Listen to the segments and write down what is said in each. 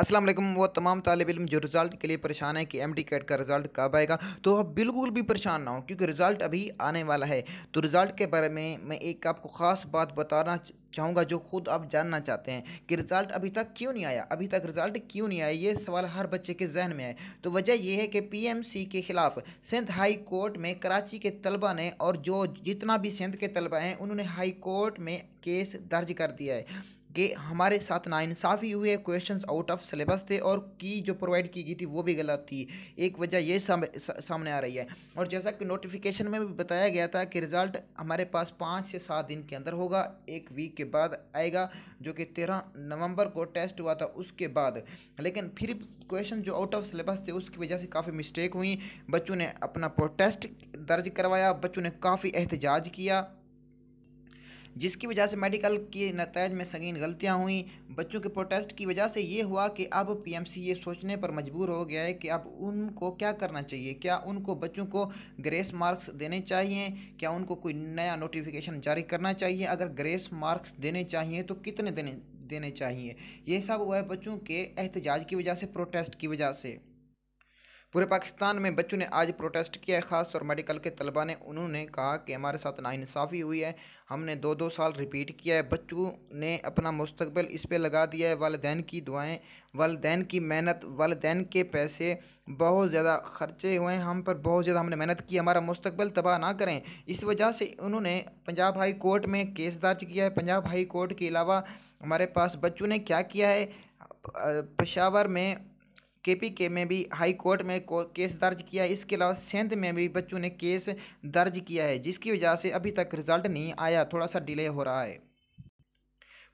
अस्सलाम वालेकुम वो तमाम तालब इम जो रिज़ल्ट के लिए परेशान है कि एम डी कैट का रिज़ल्ट कब आएगा तो आप बिल्कुल भी परेशान ना हो क्योंकि रिज़ल्ट अभी आने वाला है तो रिज़ल्ट के बारे में मैं एक आपको ख़ास बात बताना चाहूँगा जो खुद आप जानना चाहते हैं कि रिज़ल्ट अभी तक क्यों नहीं आया अभी तक रिज़ल्ट क्यों नहीं आया ये सवाल हर बच्चे के जहन में है तो वजह यह है कि पीएमसी के ख़िलाफ़ सिंध हाई कोर्ट में कराची के तलबा ने और जो जितना भी सिंध के तलबा हैं उन्होंने हाई कोर्ट में केस दर्ज कर दिया है कि हमारे साथ नाइंसाफ़ी हुई है क्वेश्चन आउट ऑफ सलेबस थे और की जो प्रोवाइड की गई थी वो भी गलत थी एक वजह ये साम, सामने आ रही है और जैसा कि नोटिफिकेशन में भी बताया गया था कि रिज़ल्ट हमारे पास पाँच से सात दिन के अंदर होगा एक वीक के बाद आएगा जो कि तेरह नवंबर को टेस्ट हुआ था उसके बाद लेकिन फिर क्वेश्चन जो आउट ऑफ सलेबस थे उसकी वजह से काफ़ी मिस्टेक हुई बच्चों ने अपना प्रोटेस्ट दर्ज करवाया बच्चों ने काफ़ी एहतजाज किया जिसकी वजह से मेडिकल के नतज में संगीन गलतियाँ हुई बच्चों के प्रोटेस्ट की वजह से ये हुआ कि अब पीएमसी ये सोचने पर मजबूर हो गया है कि अब उनको क्या करना चाहिए क्या उनको बच्चों को ग्रेस मार्क्स देने चाहिए क्या उनको कोई नया नोटिफिकेशन जारी करना चाहिए अगर ग्रेस मार्क्स देने चाहिए तो कितने देने देने चाहिए ये सब हुआ है बच्चों के एहतजाज की वजह से प्रोटेस्ट की वजह से पूरे पाकिस्तान में बच्चों ने आज प्रोटेस्ट किया है ख़ास और मेडिकल के तलबा ने उन्होंने कहा कि हमारे साथ नाइंसाफ़ी हुई है हमने दो दो साल रिपीट किया है बच्चों ने अपना मुस्तबिल इस पर लगा दिया है वालदेन की दुआएँ वालदेन की मेहनत वालदेन के पैसे बहुत ज़्यादा खर्चे हुए हैं हम पर बहुत ज़्यादा हमने मेहनत की हमारा मुस्तबिल तबाह ना करें इस वजह से उन्होंने पंजाब हाई कोर्ट में केस दर्ज किया है पंजाब हाई कोर्ट के अलावा हमारे पास बच्चों ने क्या किया है पेशावर में केपीके में भी हाई कोर्ट में केस दर्ज किया है इसके अलावा सेंध में भी बच्चों ने केस दर्ज किया है जिसकी वजह से अभी तक रिज़ल्ट नहीं आया थोड़ा सा डिले हो रहा है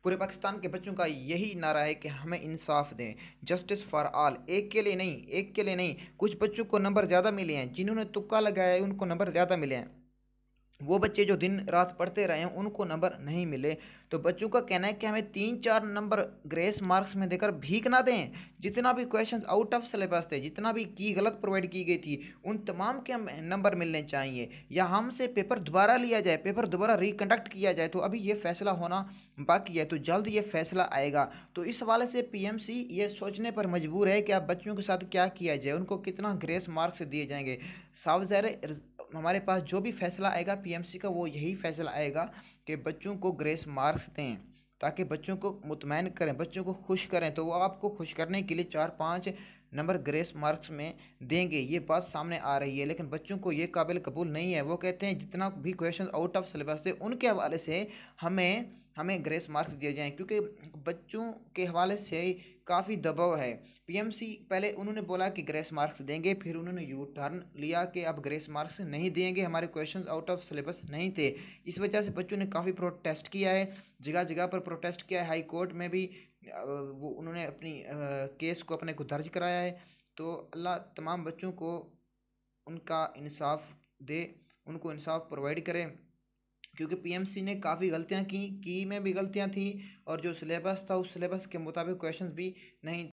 पूरे पाकिस्तान के बच्चों का यही नारा है कि हमें इंसाफ दें जस्टिस फॉर ऑल एक के लिए नहीं एक के लिए नहीं कुछ बच्चों को नंबर ज़्यादा मिले हैं जिन्होंने तुक्का लगाया है उनको नंबर ज़्यादा मिले हैं वो बच्चे जो दिन रात पढ़ते रहे हैं उनको नंबर नहीं मिले तो बच्चों का कहना है कि हमें तीन चार नंबर ग्रेस मार्क्स में देकर भीख ना दें जितना भी क्वेश्चंस आउट ऑफ सिलेबस थे जितना भी की गलत प्रोवाइड की गई थी उन तमाम के हमें नंबर मिलने चाहिए या हमसे पेपर दोबारा लिया जाए पेपर दोबारा रिकंडक्ट किया जाए तो अभी ये फैसला होना बाकी है तो जल्द ये फैसला आएगा तो इस हवाले से सी ये सोचने पर मजबूर है कि आप बच्चों के साथ क्या किया जाए उनको कितना ग्रेस मार्क्स दिए जाएंगे सावजैर हमारे पास जो भी फैसला आएगा पीएमसी का वो यही फैसला आएगा कि बच्चों को ग्रेस मार्क्स दें ताकि बच्चों को मुतमैन करें बच्चों को खुश करें तो वो आपको खुश करने के लिए चार पाँच नंबर ग्रेस मार्क्स में देंगे ये बात सामने आ रही है लेकिन बच्चों को ये काबिल कबूल नहीं है वो कहते हैं जितना भी क्वेश्चन आउट ऑफ सिलेबस थे उनके हवाले से हमें हमें ग्रेस मार्क्स दिए जाएं क्योंकि बच्चों के हवाले से काफ़ी दबाव है पीएमसी पहले उन्होंने बोला कि ग्रेस मार्क्स देंगे फिर उन्होंने यू टर्न लिया कि अब ग्रेस मार्क्स नहीं देंगे हमारे क्वेश्चंस आउट ऑफ सिलेबस नहीं थे इस वजह से बच्चों ने काफ़ी प्रोटेस्ट किया है जगह जगह पर प्रोटेस्ट किया है हाई कोर्ट में भी वो उन्होंने अपनी केस को अपने को दर्ज कराया है तो अल्लाह तमाम बच्चों को उनका इंसाफ दे उनको इंसाफ प्रोवाइड करें क्योंकि पीएमसी ने काफ़ी गलतियाँ की की में भी गलतियाँ थी और जो सिलेबस था उस सिलेबस के मुताबिक क्वेश्चंस भी नहीं